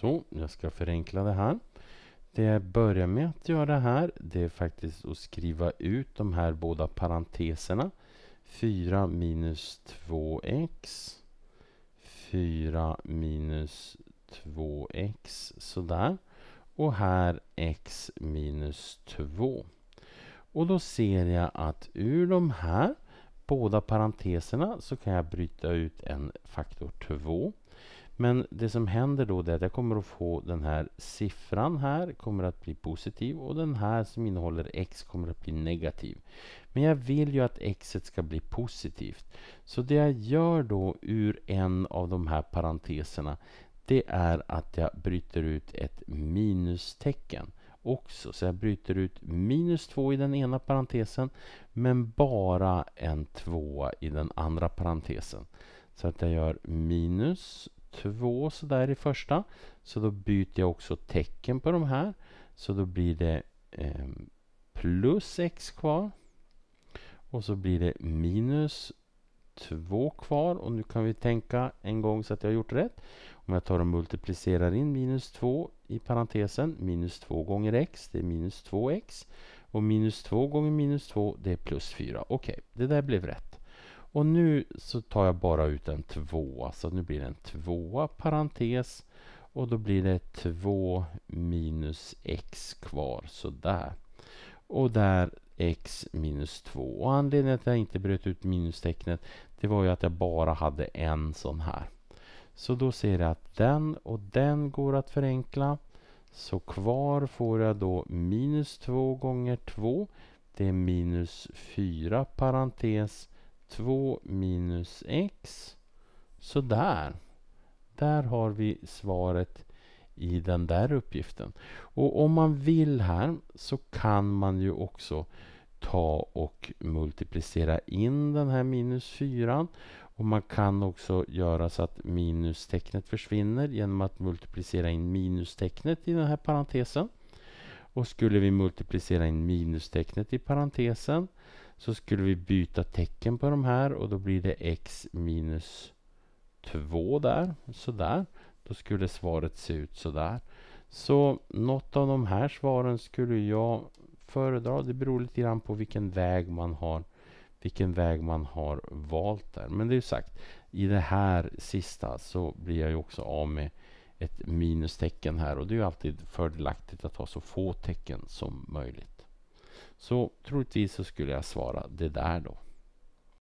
Så, jag ska förenkla det här. Det jag börjar med att göra här, det är faktiskt att skriva ut de här båda parenteserna. 4 minus 2x. 4 minus 2x, sådär. Och här x minus 2. Och då ser jag att ur de här båda parenteserna så kan jag bryta ut en faktor 2. Men det som händer då är att jag kommer att få den här siffran här kommer att bli positiv och den här som innehåller x kommer att bli negativ. Men jag vill ju att x ska bli positivt. Så det jag gör då ur en av de här parenteserna det är att jag bryter ut ett minustecken också. Så jag bryter ut minus 2 i den ena parentesen men bara en 2 i den andra parentesen. Så att jag gör minus två sådär i första. Så då byter jag också tecken på de här. Så då blir det ehm, plus x kvar. Och så blir det minus 2 kvar och nu kan vi tänka en gång så att jag har gjort rätt. Om jag tar och multiplicerar in minus 2 i parentesen, minus 2 gånger x, det är minus 2x. Och minus 2 gånger minus 2, det är plus 4. Okej, okay, det där blev rätt. Och nu så tar jag bara ut en tvåa, så nu blir det en tvåa parentes och då blir det 2 minus x kvar, sådär. Och där x minus 2. Och anledningen till att jag inte bröt ut minustecknet det var ju att jag bara hade en sån här. Så då ser jag att den och den går att förenkla. Så kvar får jag då minus 2 gånger 2. Det är minus 4 parentes 2 minus x. Sådär. Där har vi svaret i den där uppgiften. Och om man vill här så kan man ju också ta och multiplicera in den här minus 4. Och man kan också göra så att minustecknet försvinner genom att multiplicera in minustecknet i den här parentesen. Och skulle vi multiplicera in minustecknet i parentesen så skulle vi byta tecken på de här och då blir det x minus 2 där. Sådär. Då skulle svaret se ut sådär. Så något av de här svaren skulle jag föredra. Det beror lite grann på vilken väg man har vilken väg man har valt där. Men det är sagt, i det här sista så blir jag ju också av med ett minustecken här och det är ju alltid fördelaktigt att ha så få tecken som möjligt. Så troligtvis så skulle jag svara det där då.